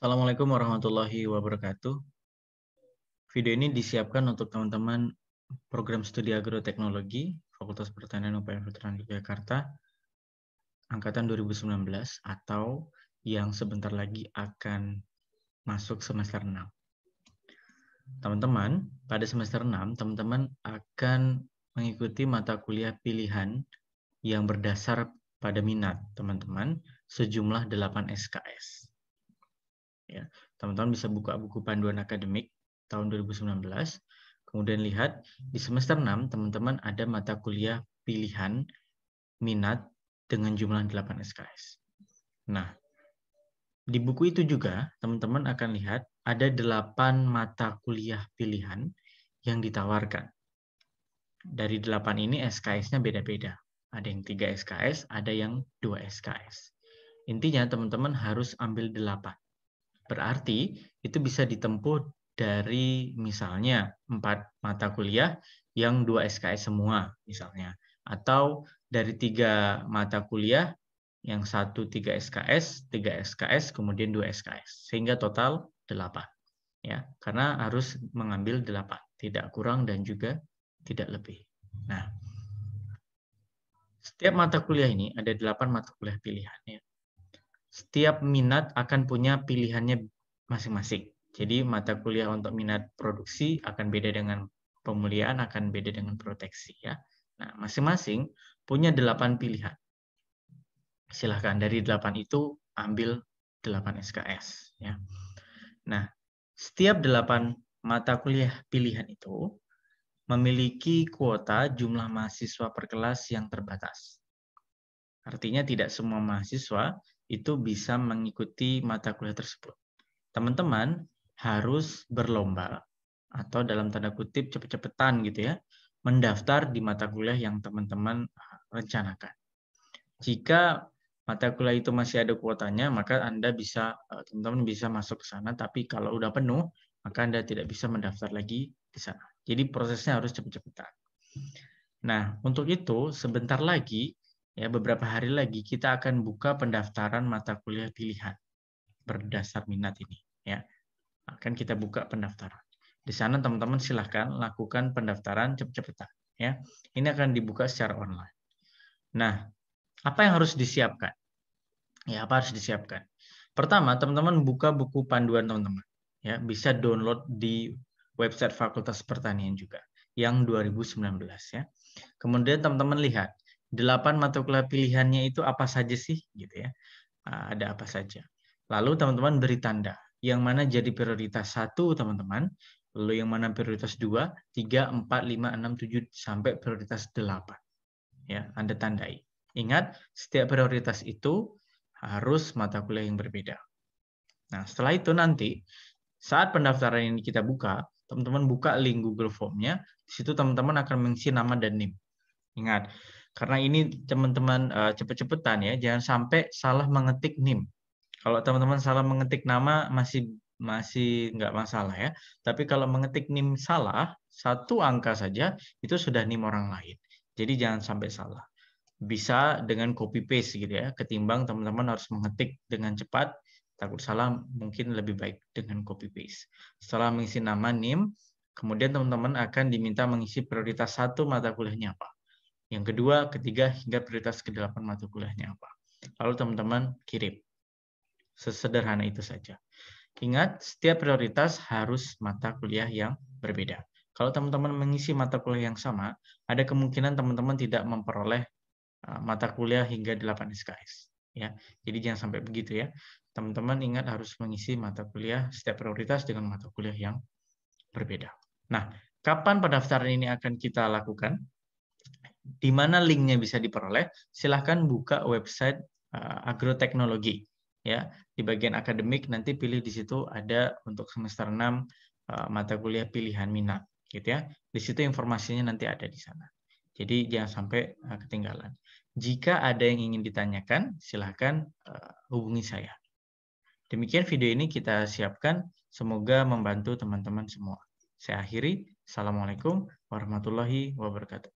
Assalamualaikum warahmatullahi wabarakatuh. Video ini disiapkan untuk teman-teman program studi agroteknologi Fakultas Pertanian UPM Veteran Yogyakarta angkatan 2019 atau yang sebentar lagi akan masuk semester 6. Teman-teman, pada semester 6, teman-teman akan mengikuti mata kuliah pilihan yang berdasar pada minat teman-teman sejumlah 8 SKS ya teman-teman bisa buka buku panduan akademik tahun 2019 kemudian lihat di semester 6 teman-teman ada mata kuliah pilihan minat dengan jumlah 8 SKS nah di buku itu juga teman-teman akan lihat ada 8 mata kuliah pilihan yang ditawarkan dari delapan ini SKS-nya beda-beda. Ada yang 3 SKS, ada yang 2 SKS. Intinya teman-teman harus ambil delapan. Berarti itu bisa ditempuh dari misalnya empat mata kuliah yang dua SKS semua misalnya atau dari tiga mata kuliah yang satu tiga SKS, tiga SKS, kemudian dua SKS sehingga total delapan ya karena harus mengambil delapan tidak kurang dan juga tidak lebih. Nah, setiap mata kuliah ini ada delapan mata kuliah pilihan ya setiap minat akan punya pilihannya masing-masing. Jadi mata kuliah untuk minat produksi akan beda dengan pemuliaan, akan beda dengan proteksi ya. Nah, masing-masing punya delapan pilihan. Silahkan dari delapan itu ambil delapan SKS ya. Nah, setiap delapan mata kuliah pilihan itu memiliki kuota jumlah mahasiswa per kelas yang terbatas. Artinya tidak semua mahasiswa itu bisa mengikuti mata kuliah tersebut. Teman-teman harus berlomba atau dalam tanda kutip cepet-cepetan gitu ya, mendaftar di mata kuliah yang teman-teman ah, rencanakan. Jika mata kuliah itu masih ada kuotanya, maka Anda bisa eh, teman-teman bisa masuk ke sana, tapi kalau udah penuh, maka Anda tidak bisa mendaftar lagi di sana. Jadi prosesnya harus cepet-cepetan. Nah, untuk itu sebentar lagi Ya, beberapa hari lagi kita akan buka pendaftaran mata kuliah pilihan berdasar minat ini, ya. Akan kita buka pendaftaran. Di sana teman-teman silahkan lakukan pendaftaran cepet-cepetan. ya. Ini akan dibuka secara online. Nah, apa yang harus disiapkan? Ya, apa harus disiapkan? Pertama, teman-teman buka buku panduan teman-teman. Ya, bisa download di website Fakultas Pertanian juga yang 2019 ya. Kemudian teman-teman lihat delapan mata kuliah pilihannya itu apa saja sih gitu ya. Ah, ada apa saja. Lalu teman-teman beri tanda yang mana jadi prioritas satu teman-teman, lalu yang mana prioritas dua, tiga, empat, lima, enam, tujuh sampai prioritas delapan. Ya, Anda tandai. Ingat, setiap prioritas itu harus mata kuliah yang berbeda. Nah, setelah itu nanti saat pendaftaran ini kita buka, teman-teman buka link Google formnya di situ teman-teman akan mengisi nama dan NIM. Ingat, karena ini teman-teman uh, cepet-cepetan ya, jangan sampai salah mengetik NIM. Kalau teman-teman salah mengetik nama masih masih nggak masalah ya. Tapi kalau mengetik NIM salah, satu angka saja itu sudah NIM orang lain. Jadi jangan sampai salah. Bisa dengan copy paste gitu ya. Ketimbang teman-teman harus mengetik dengan cepat, takut salah mungkin lebih baik dengan copy paste. Setelah mengisi nama NIM, kemudian teman-teman akan diminta mengisi prioritas satu mata kuliahnya apa yang kedua, ketiga, hingga prioritas kedelapan mata kuliahnya apa. Lalu teman-teman kirim. Sesederhana itu saja. Ingat, setiap prioritas harus mata kuliah yang berbeda. Kalau teman-teman mengisi mata kuliah yang sama, ada kemungkinan teman-teman tidak memperoleh eh, mata kuliah hingga 8 SKS. Ya, jadi jangan sampai begitu ya. Teman-teman ingat harus mengisi mata kuliah setiap prioritas dengan mata kuliah yang berbeda. Nah, kapan pendaftaran ini akan kita lakukan? di mana linknya bisa diperoleh, silahkan buka website uh, agroteknologi. Ya, di bagian akademik nanti pilih di situ ada untuk semester 6 uh, eh, mata kuliah pilihan minat, gitu ya. Di situ informasinya nanti ada di sana. Jadi jangan sampai uh, ketinggalan. Jika ada yang ingin ditanyakan, silahkan uh, hubungi saya. Demikian video ini kita siapkan. Semoga membantu teman-teman semua. Saya akhiri. Assalamualaikum warahmatullahi wabarakatuh.